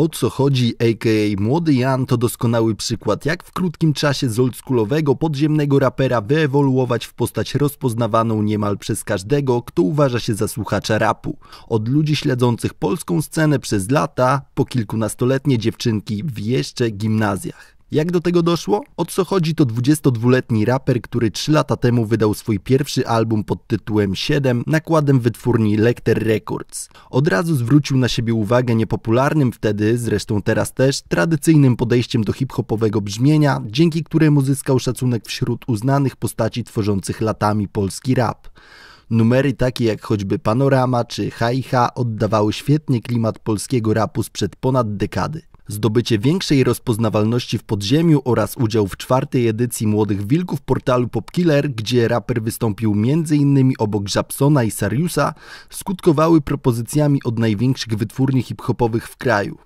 O co chodzi, a.k.a. Młody Jan to doskonały przykład, jak w krótkim czasie z oldschoolowego podziemnego rapera wyewoluować w postać rozpoznawaną niemal przez każdego, kto uważa się za słuchacza rapu. Od ludzi śledzących polską scenę przez lata, po kilkunastoletnie dziewczynki w jeszcze gimnazjach. Jak do tego doszło? O co chodzi to 22-letni raper, który 3 lata temu wydał swój pierwszy album pod tytułem 7 nakładem wytwórni Lecter Records. Od razu zwrócił na siebie uwagę niepopularnym wtedy, zresztą teraz też, tradycyjnym podejściem do hip-hopowego brzmienia, dzięki któremu zyskał szacunek wśród uznanych postaci tworzących latami polski rap. Numery takie jak choćby Panorama czy HiH oddawały świetnie klimat polskiego rapu sprzed ponad dekady. Zdobycie większej rozpoznawalności w podziemiu oraz udział w czwartej edycji Młodych Wilków portalu Popkiller, gdzie raper wystąpił m.in. obok Japsona i Sariusa, skutkowały propozycjami od największych wytwórni hip-hopowych w kraju.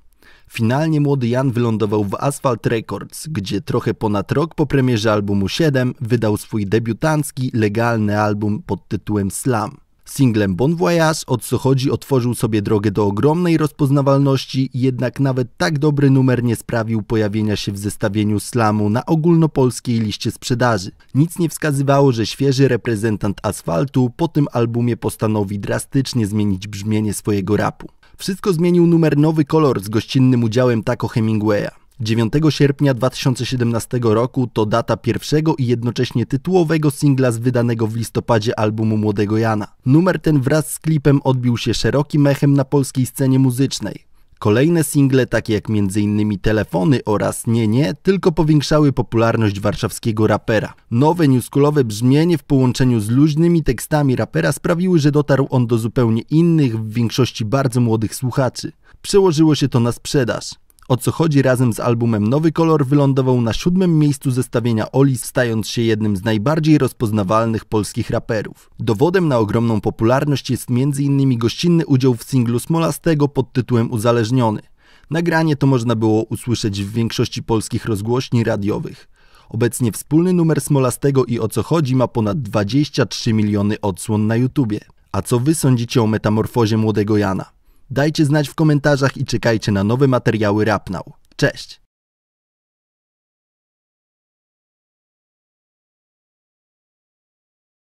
Finalnie młody Jan wylądował w Asphalt Records, gdzie trochę ponad rok po premierze albumu 7 wydał swój debiutancki, legalny album pod tytułem Slam singlem Bon Voyage od co chodzi otworzył sobie drogę do ogromnej rozpoznawalności, jednak nawet tak dobry numer nie sprawił pojawienia się w zestawieniu slamu na ogólnopolskiej liście sprzedaży. Nic nie wskazywało, że świeży reprezentant asfaltu po tym albumie postanowi drastycznie zmienić brzmienie swojego rapu. Wszystko zmienił numer Nowy Kolor z gościnnym udziałem Taco Hemingwaya. 9 sierpnia 2017 roku to data pierwszego i jednocześnie tytułowego singla z wydanego w listopadzie albumu Młodego Jana. Numer ten wraz z klipem odbił się szerokim echem na polskiej scenie muzycznej. Kolejne single, takie jak m.in. Telefony oraz Nie Nie, tylko powiększały popularność warszawskiego rapera. Nowe newskulowe brzmienie w połączeniu z luźnymi tekstami rapera sprawiły, że dotarł on do zupełnie innych, w większości bardzo młodych słuchaczy. Przełożyło się to na sprzedaż. O co chodzi razem z albumem Nowy Kolor wylądował na siódmym miejscu zestawienia Oli, stając się jednym z najbardziej rozpoznawalnych polskich raperów. Dowodem na ogromną popularność jest m.in. gościnny udział w singlu Smolastego pod tytułem Uzależniony. Nagranie to można było usłyszeć w większości polskich rozgłośni radiowych. Obecnie wspólny numer Smolastego i O co chodzi ma ponad 23 miliony odsłon na YouTubie. A co wy sądzicie o metamorfozie młodego Jana? Dajcie znać w komentarzach i czekajcie na nowe materiały Rapnał. Cześć!